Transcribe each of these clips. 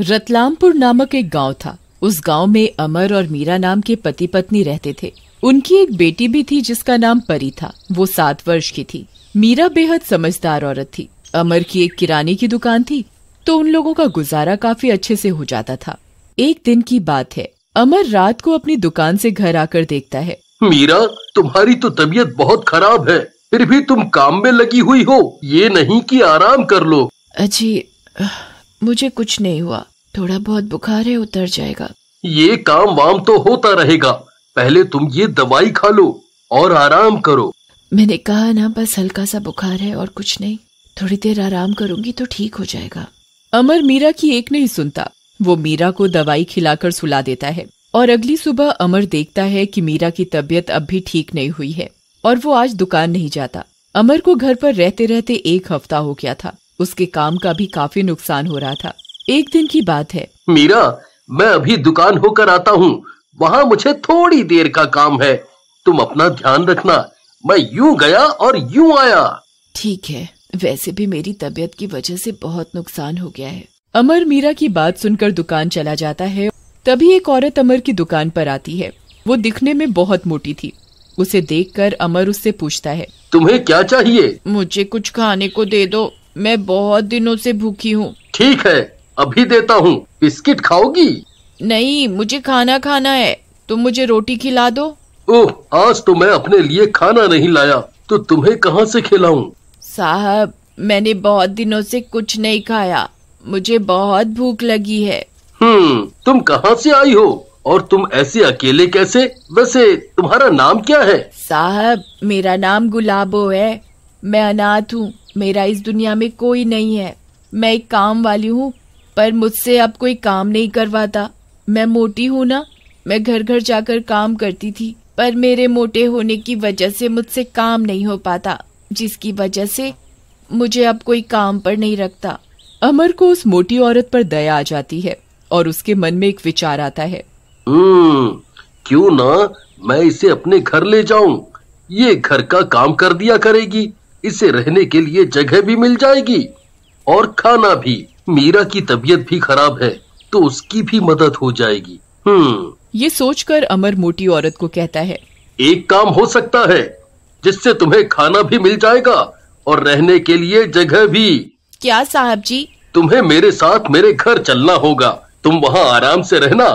रतलामपुर नामक एक गांव था उस गांव में अमर और मीरा नाम के पति पत्नी रहते थे उनकी एक बेटी भी थी जिसका नाम परी था वो सात वर्ष की थी मीरा बेहद समझदार औरत थी अमर की एक किराने की दुकान थी तो उन लोगों का गुजारा काफी अच्छे से हो जाता था एक दिन की बात है अमर रात को अपनी दुकान से घर आकर देखता है मीरा तुम्हारी तो तबीयत बहुत खराब है फिर भी तुम काम में लगी हुई हो ये नहीं कि आराम कर लो अजी मुझे कुछ नहीं हुआ थोड़ा बहुत बुखार है उतर जाएगा ये काम वाम तो होता रहेगा पहले तुम ये दवाई खा लो और आराम करो मैंने कहा ना बस हल्का सा बुखार है और कुछ नहीं थोड़ी देर आराम करूंगी तो ठीक हो जाएगा अमर मीरा की एक नहीं सुनता वो मीरा को दवाई खिलाकर सुला देता है और अगली सुबह अमर देखता है कि मीरा की तबीयत अब भी ठीक नहीं हुई है और वो आज दुकान नहीं जाता अमर को घर पर रहते रहते एक हफ्ता हो गया था उसके काम का भी काफी नुकसान हो रहा था एक दिन की बात है मीरा मैं अभी दुकान होकर आता हूँ वहाँ मुझे थोड़ी देर का काम है तुम अपना ध्यान रखना मैं यूं गया और यूं आया ठीक है वैसे भी मेरी तबीयत की वजह से बहुत नुकसान हो गया है अमर मीरा की बात सुनकर दुकान चला जाता है तभी एक औरत अमर की दुकान पर आती है वो दिखने में बहुत मोटी थी उसे देखकर अमर उससे पूछता है तुम्हें क्या चाहिए मुझे कुछ खाने को दे दो मैं बहुत दिनों से भूखी हूँ ठीक है अभी देता हूँ बिस्किट खाओगी नहीं मुझे खाना खाना है तुम मुझे रोटी खिला दो ओह आज तो मैं अपने लिए खाना नहीं लाया तो तुम्हें कहाँ से खिलाऊं? साहब मैंने बहुत दिनों से कुछ नहीं खाया मुझे बहुत भूख लगी है हम्म तुम कहाँ से आई हो और तुम ऐसे अकेले कैसे वैसे तुम्हारा नाम क्या है साहब मेरा नाम गुलाबो है मैं अनाथ हूँ मेरा इस दुनिया में कोई नहीं है मैं एक काम वाली हूँ पर मुझसे अब कोई काम नहीं करवाता मैं मोटी हूँ ना मैं घर घर जाकर काम करती थी पर मेरे मोटे होने की वजह से मुझसे काम नहीं हो पाता जिसकी वजह से मुझे अब कोई काम पर नहीं रखता अमर को उस मोटी औरत पर दया आ जाती है और उसके मन में एक विचार आता है हम्म, क्यों ना मैं इसे अपने घर ले जाऊं ये घर का काम कर दिया करेगी इसे रहने के लिए जगह भी मिल जाएगी और खाना भी मीरा की तबीयत भी खराब है तो उसकी भी मदद हो जाएगी हम्म ये सोचकर अमर मोटी औरत को कहता है एक काम हो सकता है जिससे तुम्हें खाना भी मिल जाएगा और रहने के लिए जगह भी क्या साहब जी तुम्हें मेरे साथ मेरे घर चलना होगा तुम वहाँ आराम से रहना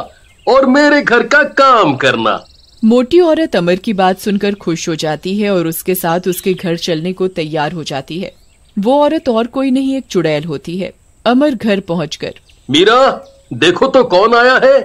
और मेरे घर का काम करना मोटी औरत अमर की बात सुनकर खुश हो जाती है और उसके साथ उसके घर चलने को तैयार हो जाती है वो औरत और कोई नहीं एक चुड़ैल होती है अमर घर पहुँच मीरा देखो तो कौन आया है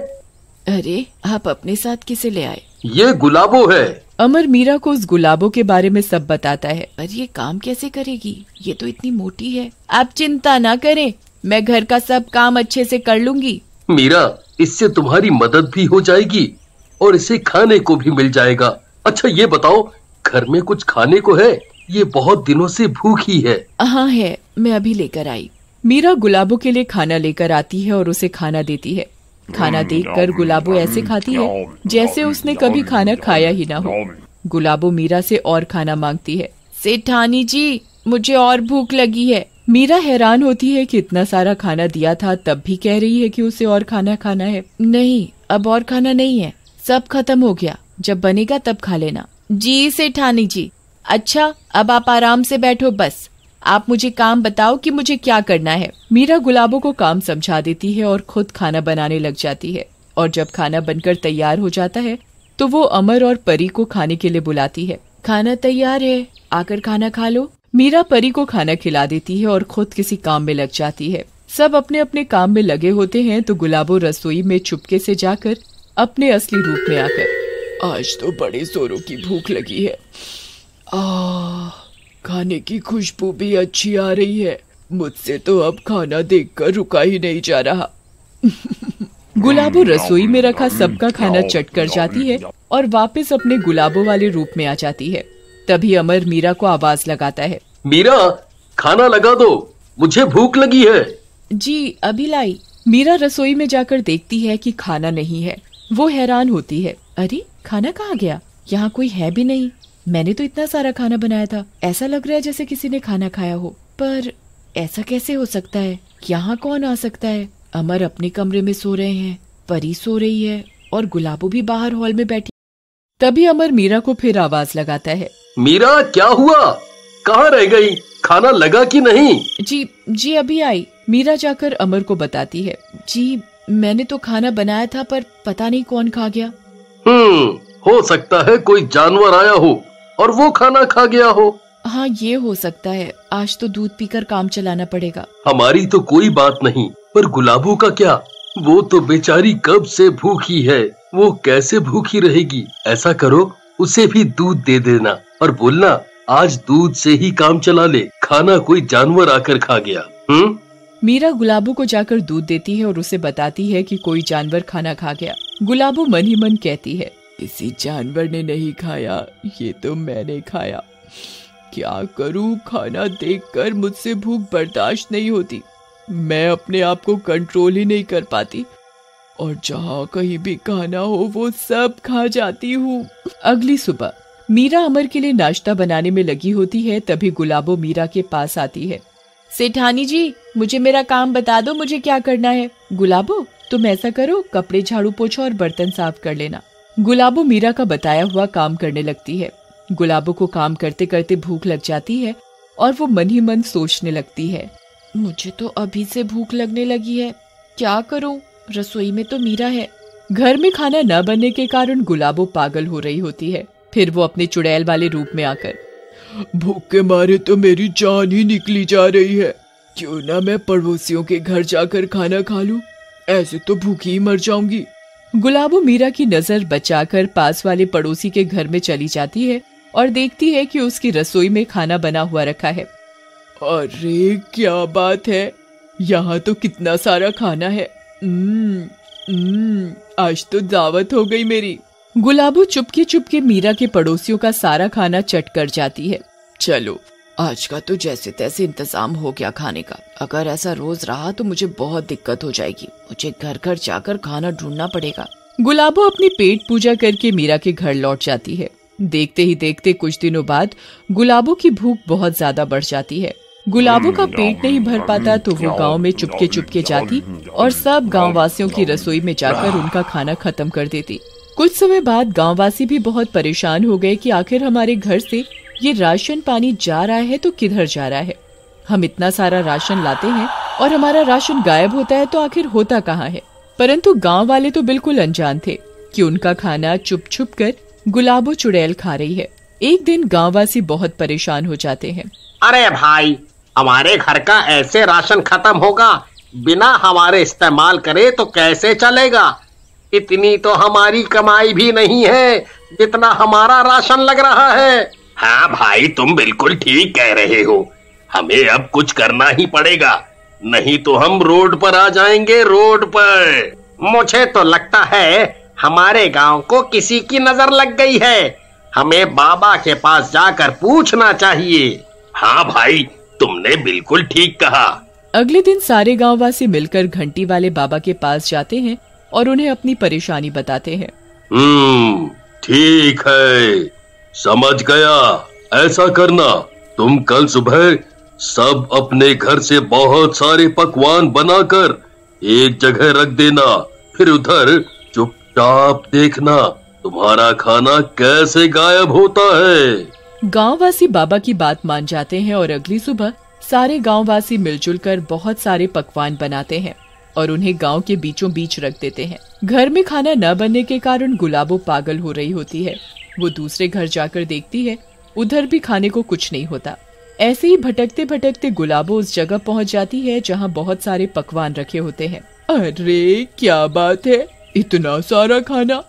अरे आप अपने साथ किसे ले आए ये गुलाबो है अमर मीरा को उस गुलाबो के बारे में सब बताता है पर ये काम कैसे करेगी ये तो इतनी मोटी है आप चिंता ना करें मैं घर का सब काम अच्छे से कर लूंगी मीरा इससे तुम्हारी मदद भी हो जाएगी और इसे खाने को भी मिल जाएगा अच्छा ये बताओ घर में कुछ खाने को है ये बहुत दिनों से भूखी है हाँ है मैं अभी लेकर आई मीरा गुलाबो के लिए खाना लेकर आती है और उसे खाना देती है खाना देख कर गुलाबो ऐसे खाती है जैसे उसने कभी खाना खाया ही ना हो गुलाबो मीरा से और खाना मांगती है सेठानी जी मुझे और भूख लगी है मीरा हैरान होती है कि इतना सारा खाना दिया था तब भी कह रही है कि उसे और खाना खाना है नहीं अब और खाना नहीं है सब खत्म हो गया जब बनेगा तब खा लेना जी सेठानी जी अच्छा अब आप आराम से बैठो बस आप मुझे काम बताओ कि मुझे क्या करना है मीरा गुलाबों को काम समझा देती है और खुद खाना बनाने लग जाती है और जब खाना बनकर तैयार हो जाता है तो वो अमर और परी को खाने के लिए बुलाती है खाना तैयार है आकर खाना खा लो मीरा परी को खाना खिला देती है और खुद किसी काम में लग जाती है सब अपने अपने काम में लगे होते हैं तो गुलाबो रसोई में चुपके से जाकर अपने असली रूप में आकर आज तो बड़े जोरों की भूख लगी है आ, खाने की खुशबू भी अच्छी आ रही है मुझसे तो अब खाना देखकर रुका ही नहीं जा रहा गुलाबो रसोई में रखा सबका खाना चट कर जाती है और वापस अपने गुलाबों वाले रूप में आ जाती है तभी अमर मीरा को आवाज लगाता है मीरा खाना लगा दो मुझे भूख लगी है जी अभी लाई मीरा रसोई में जाकर देखती है कि खाना नहीं है वो हैरान होती है अरे खाना कहाँ गया यहाँ कोई है भी नहीं मैंने तो इतना सारा खाना बनाया था ऐसा लग रहा है जैसे किसी ने खाना खाया हो पर ऐसा कैसे हो सकता है यहाँ कौन आ सकता है अमर अपने कमरे में सो रहे हैं परी सो रही है और गुलाबो भी बाहर हॉल में बैठी तभी अमर मीरा को फिर आवाज लगाता है मीरा क्या हुआ कहाँ रह गई खाना लगा कि नहीं जी जी अभी आई मीरा जाकर अमर को बताती है जी मैंने तो खाना बनाया था पर पता नहीं कौन खा गया हम्म हो सकता है कोई जानवर आया हो और वो खाना खा गया हो हाँ ये हो सकता है आज तो दूध पीकर काम चलाना पड़ेगा हमारी तो कोई बात नहीं पर गुलाबों का क्या वो तो बेचारी कब से भूखी है वो कैसे भूखी रहेगी ऐसा करो उसे भी दूध दे देना और बोलना आज दूध से ही काम चला ले खाना कोई जानवर आकर खा गया मीरा गुलाबू को जाकर दूध देती है और उसे बताती है कि कोई जानवर खाना खा गया गुलाबू मन ही मन कहती है किसी जानवर ने नहीं खाया ये तो मैंने खाया क्या करूं खाना देखकर मुझसे भूख बर्दाश्त नहीं होती मैं अपने आप को कंट्रोल ही नहीं कर पाती और जहाँ कहीं भी खाना हो वो सब खा जाती हूँ अगली सुबह मीरा अमर के लिए नाश्ता बनाने में लगी होती है तभी गुलाबो मीरा के पास आती है सेठानी जी मुझे मेरा काम बता दो मुझे क्या करना है गुलाबो तुम ऐसा करो कपड़े झाड़ू पोछो और बर्तन साफ कर लेना गुलाबो मीरा का बताया हुआ काम करने लगती है गुलाबो को काम करते करते भूख लग जाती है और वो मन ही मन सोचने लगती है मुझे तो अभी से भूख लगने लगी है क्या करूं रसोई में तो मीरा है घर में खाना न बनने के कारण गुलाबो पागल हो रही होती है फिर वो अपने चुड़ैल वाले रूप में आकर भूख के मारे तो मेरी जान ही निकली जा रही है क्यों ना मैं पड़ोसियों के घर जाकर खाना खा लूं? ऐसे तो भूखी ही मर जाऊंगी गुलाबो मीरा की नजर बचाकर पास वाले पड़ोसी के घर में चली जाती है और देखती है कि उसकी रसोई में खाना बना हुआ रखा है अरे क्या बात है यहाँ तो कितना सारा खाना है न, हम्म, न, हम्म, आज तो दावत हो गई मेरी गुलाबू चुपके चुपके मीरा के पड़ोसियों का सारा खाना चट कर जाती है चलो आज का तो जैसे तैसे इंतजाम हो गया खाने का अगर ऐसा रोज रहा तो मुझे बहुत दिक्कत हो जाएगी मुझे घर घर जाकर खाना ढूंढना पड़ेगा गुलाबो अपनी पेट पूजा करके मीरा के घर लौट जाती है देखते ही देखते कुछ दिनों बाद गुलाबो की भूख बहुत ज्यादा बढ़ जाती है गुलाबो का पेट नहीं भर पाता तो वो गांव में चुपके चुपके जाती और सब गाँव वासियों की रसोई में जाकर उनका खाना खत्म कर देती कुछ समय बाद गांववासी भी बहुत परेशान हो गए कि आखिर हमारे घर से ये राशन पानी जा रहा है तो किधर जा रहा है हम इतना सारा राशन लाते हैं और हमारा राशन गायब होता है तो आखिर होता कहाँ है परंतु गांव वाले तो बिल्कुल अनजान थे कि उनका खाना चुप छुप कर गुलाबो चुड़ैल खा रही है एक दिन गांववासी बहुत परेशान हो जाते हैं अरे भाई हमारे घर का ऐसे राशन खत्म होगा बिना हमारे इस्तेमाल करे तो कैसे चलेगा इतनी तो हमारी कमाई भी नहीं है जितना हमारा राशन लग रहा है हाँ भाई तुम बिल्कुल ठीक कह रहे हो हमें अब कुछ करना ही पड़ेगा नहीं तो हम रोड पर आ जाएंगे रोड पर मुझे तो लगता है हमारे गांव को किसी की नजर लग गई है हमें बाबा के पास जाकर पूछना चाहिए हाँ भाई तुमने बिल्कुल ठीक कहा अगले दिन सारे गाँव वासी मिलकर घंटी वाले बाबा के पास जाते हैं और उन्हें अपनी परेशानी बताते हैं हम्म, ठीक है समझ गया ऐसा करना तुम कल सुबह सब अपने घर से बहुत सारे पकवान बनाकर एक जगह रख देना फिर उधर चुपचाप देखना तुम्हारा खाना कैसे गायब होता है गाँव वासी बाबा की बात मान जाते हैं और अगली सुबह सारे गाँव वासी मिलजुल कर बहुत सारे पकवान बनाते हैं और उन्हें गांव के बीचों बीच रख देते हैं घर में खाना न बनने के कारण गुलाबो पागल हो रही होती है वो दूसरे घर जाकर देखती है उधर भी खाने को कुछ नहीं होता ऐसे ही भटकते भटकते गुलाबो उस जगह पहुंच जाती है जहां बहुत सारे पकवान रखे होते हैं अरे क्या बात है इतना सारा खाना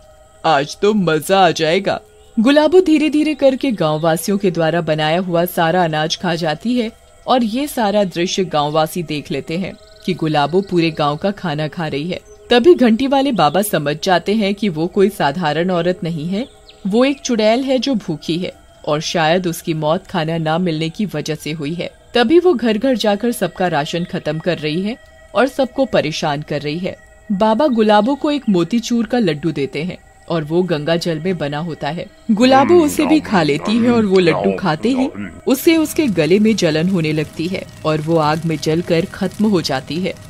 आज तो मजा आ जाएगा गुलाबो धीरे धीरे करके गाँव वासियों के द्वारा बनाया हुआ सारा अनाज खा जाती है और ये सारा दृश्य गाँव वासी देख लेते हैं कि गुलाबो पूरे गांव का खाना खा रही है तभी घंटी वाले बाबा समझ जाते हैं कि वो कोई साधारण औरत नहीं है वो एक चुड़ैल है जो भूखी है और शायद उसकी मौत खाना ना मिलने की वजह से हुई है तभी वो घर घर जाकर सबका राशन खत्म कर रही है और सबको परेशान कर रही है बाबा गुलाबो को एक मोतीचूर का लड्डू देते हैं और वो गंगा जल में बना होता है गुलाबो हम्म, उसे भी हम्म, खा लेती है और वो लड्डू हम्म, खाते ही उससे उसके गले में जलन होने लगती है और वो आग में जलकर खत्म हो जाती है